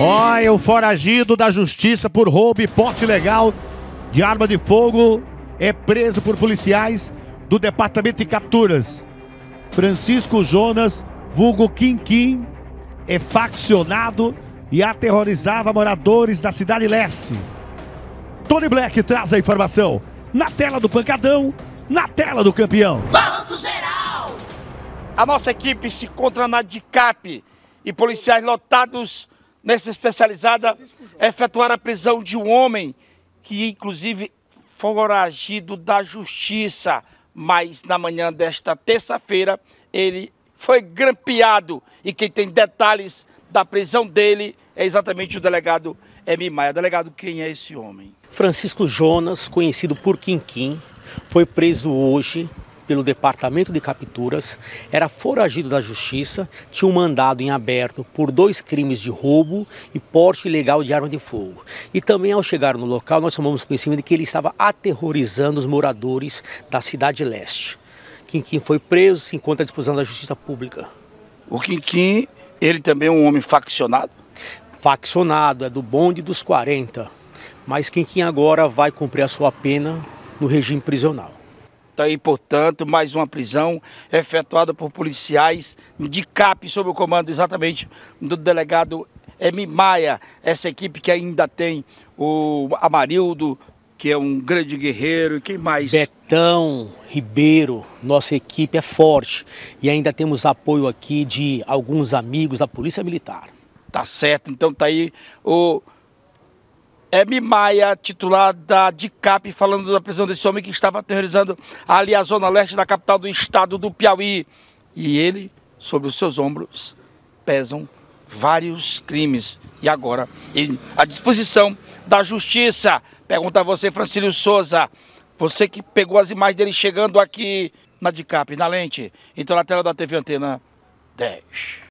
Olha, o foragido da justiça por roubo e porte legal de arma de fogo é preso por policiais do Departamento de Capturas. Francisco Jonas, vulgo Kin é faccionado e aterrorizava moradores da Cidade Leste. Tony Black traz a informação na tela do pancadão, na tela do campeão. Balanço geral! A nossa equipe se encontra na DICAP e policiais lotados Nessa especializada, efetuar a prisão de um homem que, inclusive, foragido da justiça. Mas na manhã desta terça-feira, ele foi grampeado. E quem tem detalhes da prisão dele é exatamente o delegado Emi Maia. Delegado, quem é esse homem? Francisco Jonas, conhecido por Quinquim, foi preso hoje pelo Departamento de Capturas, era foragido da Justiça, tinha um mandado em aberto por dois crimes de roubo e porte ilegal de arma de fogo. E também, ao chegar no local, nós tomamos conhecimento de que ele estava aterrorizando os moradores da Cidade Leste. Quinquim foi preso, se encontra à disposição da Justiça Pública. O Quinquim, ele também é um homem faccionado? Faccionado, é do bonde dos 40. Mas Quinquim agora vai cumprir a sua pena no regime prisional. Está então, aí, portanto, mais uma prisão efetuada por policiais de CAP, sob o comando exatamente do delegado M. Maia. Essa equipe que ainda tem o Amarildo, que é um grande guerreiro, e quem mais? Betão, Ribeiro, nossa equipe é forte e ainda temos apoio aqui de alguns amigos da Polícia Militar. Tá certo, então tá aí o Emi Maia, titular da DICAP, falando da prisão desse homem que estava aterrorizando ali a zona leste da capital do estado do Piauí. E ele, sobre os seus ombros, pesam vários crimes. E agora, ele, à disposição da justiça. Pergunta a você, Francílio Souza, você que pegou as imagens dele chegando aqui na DICAP, na lente. Então, na tela da TV Antena 10.